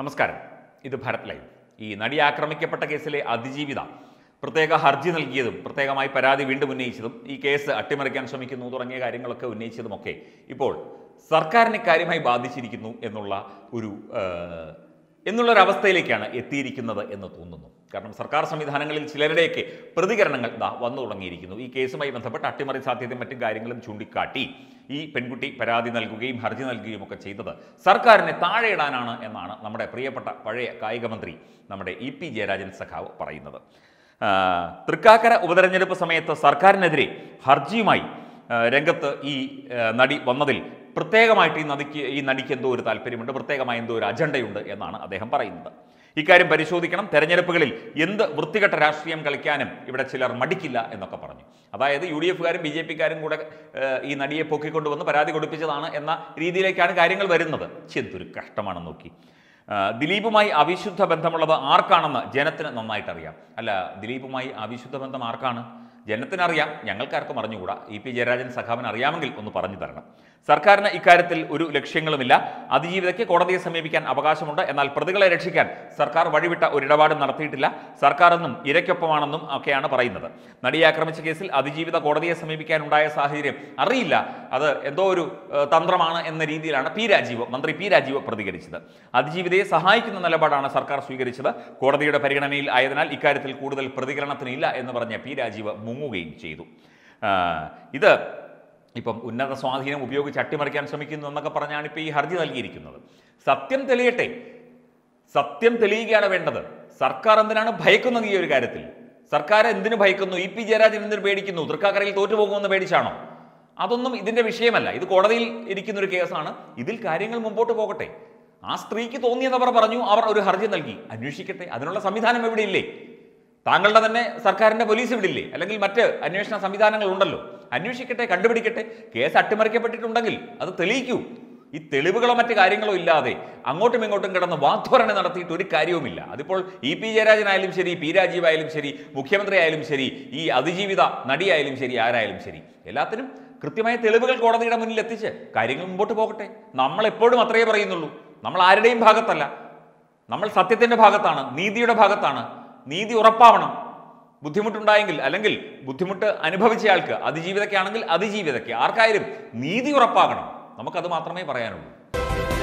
നമസ്കാരം ഇത് ഭരത് ലൈവ് ഈ നടി ആക്രമിക്കപ്പെട്ട കേസിലെ അതിജീവിത പ്രത്യേക ഹർജി നൽകിയതും പ്രത്യേകമായി പരാതി വീണ്ടും ഉന്നയിച്ചതും ഈ കേസ് അട്ടിമറിക്കാൻ ശ്രമിക്കുന്നു തുടങ്ങിയ കാര്യങ്ങളൊക്കെ ഉന്നയിച്ചതുമൊക്കെ ഇപ്പോൾ സർക്കാരിനെ കാര്യമായി ബാധിച്ചിരിക്കുന്നു എന്നുള്ള ഒരു എന്നുള്ളൊരവസ്ഥയിലേക്കാണ് എത്തിയിരിക്കുന്നത് എന്ന് തോന്നുന്നു കാരണം സർക്കാർ സംവിധാനങ്ങളിൽ ചിലരുടെയൊക്കെ പ്രതികരണങ്ങൾ ഇതാ വന്നു തുടങ്ങിയിരിക്കുന്നു ഈ കേസുമായി ബന്ധപ്പെട്ട് അട്ടിമറി സാധ്യതയും മറ്റും കാര്യങ്ങളും ചൂണ്ടിക്കാട്ടി ഈ പെൺകുട്ടി പരാതി നൽകുകയും ഹർജി നൽകുകയും ഒക്കെ ചെയ്തത് സർക്കാരിനെ താഴെയിടാനാണ് എന്നാണ് നമ്മുടെ പ്രിയപ്പെട്ട പഴയ കായിക മന്ത്രി നമ്മുടെ ഇ പി ജയരാജൻ സഖാവ് പറയുന്നത് തൃക്കാക്കര ഉപതെരഞ്ഞെടുപ്പ് സമയത്ത് സർക്കാരിനെതിരെ ഹർജിയുമായി രംഗത്ത് ഈ നടി വന്നതിൽ പ്രത്യേകമായിട്ട് ഈ നദിക്ക് ഈ നടിക്ക് എന്തോ ഒരു താല്പര്യമുണ്ട് പ്രത്യേകമായി എന്തോ ഒരു അജണ്ടയുണ്ട് എന്നാണ് അദ്ദേഹം പറയുന്നത് ഇക്കാര്യം പരിശോധിക്കണം തെരഞ്ഞെടുപ്പുകളിൽ എന്ത് വൃത്തികെട്ട രാഷ്ട്രീയം കളിക്കാനും ഇവിടെ ചിലർ മടിക്കില്ല എന്നൊക്കെ പറഞ്ഞു അതായത് യു ഡി എഫുകാരും ബി ജെ പിക്കാരും കൂടെ ഈ നടിയെ പൊക്കിക്കൊണ്ടുവന്ന് പരാതി കൊടുപ്പിച്ചതാണ് എന്ന രീതിയിലേക്കാണ് കാര്യങ്ങൾ വരുന്നത് ചെന്തൊരു കഷ്ടമാണ് നോക്കി ദിലീപുമായി അവിശുദ്ധ ബന്ധമുള്ളത് ആർക്കാണെന്ന് ജനത്തിന് നന്നായിട്ടറിയാം അല്ല ദിലീപുമായി അവിശുദ്ധ ബന്ധം ആർക്കാണ് ജനത്തിനറിയാം ഞങ്ങൾക്കാർക്കും അറിഞ്ഞുകൂടാ ഇ പി ജയരാജൻ സഖാവിന് അറിയാമെങ്കിൽ ഒന്ന് പറഞ്ഞു തരണം സർക്കാരിന് ഇക്കാര്യത്തിൽ ഒരു ലക്ഷ്യങ്ങളുമില്ല അതിജീവിതയ്ക്ക് കോടതിയെ സമീപിക്കാൻ അവകാശമുണ്ട് എന്നാൽ പ്രതികളെ രക്ഷിക്കാൻ സർക്കാർ വഴിവിട്ട ഒരിടപാടും നടത്തിയിട്ടില്ല സർക്കാരെന്നും ഇരയ്ക്കൊപ്പമാണെന്നും ഒക്കെയാണ് പറയുന്നത് നടിയെ ആക്രമിച്ച കേസിൽ അതിജീവിത കോടതിയെ സമീപിക്കാനുണ്ടായ സാഹചര്യം അറിയില്ല അത് എന്തോ ഒരു തന്ത്രമാണ് എന്ന രീതിയിലാണ് പി രാജീവ് മന്ത്രി പി രാജീവ് പ്രതികരിച്ചത് അതിജീവിതയെ സഹായിക്കുന്ന നിലപാടാണ് സർക്കാർ സ്വീകരിച്ചത് കോടതിയുടെ പരിഗണനയിൽ ആയതിനാൽ ഇക്കാര്യത്തിൽ കൂടുതൽ പ്രതികരണത്തിനില്ല എന്ന് പറഞ്ഞ പി രാജീവ് മുങ്ങുകയും ചെയ്തു ഇത് ഇപ്പം ഉന്നത സ്വാധീനം ഉപയോഗിച്ച് അട്ടിമറിക്കാൻ ശ്രമിക്കുന്നു എന്നൊക്കെ പറഞ്ഞാണ് ഇപ്പോൾ ഈ ഹർജി നൽകിയിരിക്കുന്നത് സത്യം തെളിയട്ടെ സത്യം തെളിയുകയാണ് വേണ്ടത് സർക്കാർ എന്തിനാണ് ഭയക്കുന്നത് ഈ ഒരു കാര്യത്തിൽ സർക്കാർ എന്തിനു ഭയക്കുന്നു ഇ പി ജയരാജൻ എന്തിനു പേടിക്കുന്നു തൃക്കാക്കരയിൽ തോറ്റുപോകുമെന്ന് പേടിച്ചാണോ അതൊന്നും ഇതിൻ്റെ വിഷയമല്ല ഇത് കോടതിയിൽ ഇരിക്കുന്ന ഒരു കേസാണ് ഇതിൽ കാര്യങ്ങൾ മുമ്പോട്ട് പോകട്ടെ ആ സ്ത്രീക്ക് തോന്നിയെന്നവർ പറഞ്ഞു അവർ ഒരു ഹർജി നൽകി അന്വേഷിക്കട്ടെ അതിനുള്ള സംവിധാനം എവിടെയില്ലേ താങ്കളുടെ തന്നെ സർക്കാരിൻ്റെ പോലീസ് വിടില്ലേ അല്ലെങ്കിൽ മറ്റ് അന്വേഷണ സംവിധാനങ്ങൾ ഉണ്ടല്ലോ അന്വേഷിക്കട്ടെ കണ്ടുപിടിക്കട്ടെ കേസ് അട്ടിമറിക്കപ്പെട്ടിട്ടുണ്ടെങ്കിൽ അത് തെളിയിക്കൂ ഈ തെളിവുകളോ മറ്റു കാര്യങ്ങളോ ഇല്ലാതെ അങ്ങോട്ടും ഇങ്ങോട്ടും കിടന്ന് വാധോരണ നടത്തിയിട്ട് ഒരു കാര്യവുമില്ല അതിപ്പോൾ ഇ പി ജയരാജനായാലും ശരി പി രാജീവായാലും ശരി മുഖ്യമന്ത്രി ആയാലും ശരി ഈ അതിജീവിത നടിയായാലും ശരി ആരായാലും ശരി എല്ലാത്തിനും കൃത്യമായ തെളിവുകൾ കോടതിയുടെ മുന്നിൽ എത്തിച്ച് കാര്യങ്ങൾ മുമ്പോട്ട് പോകട്ടെ നമ്മൾ അത്രയേ പറയുന്നുള്ളൂ നമ്മൾ ആരുടെയും ഭാഗത്തല്ല നമ്മൾ സത്യത്തിൻ്റെ ഭാഗത്താണ് നീതിയുടെ ഭാഗത്താണ് നീതി ഉറപ്പാവണം ബുദ്ധിമുട്ടുണ്ടായെങ്കിൽ അല്ലെങ്കിൽ ബുദ്ധിമുട്ട് അനുഭവിച്ചയാൾക്ക് അതിജീവിതക്കാണെങ്കിൽ അതിജീവിതക്ക് ആർക്കായാലും നീതി ഉറപ്പാകണം നമുക്കത് മാത്രമേ പറയാനുള്ളൂ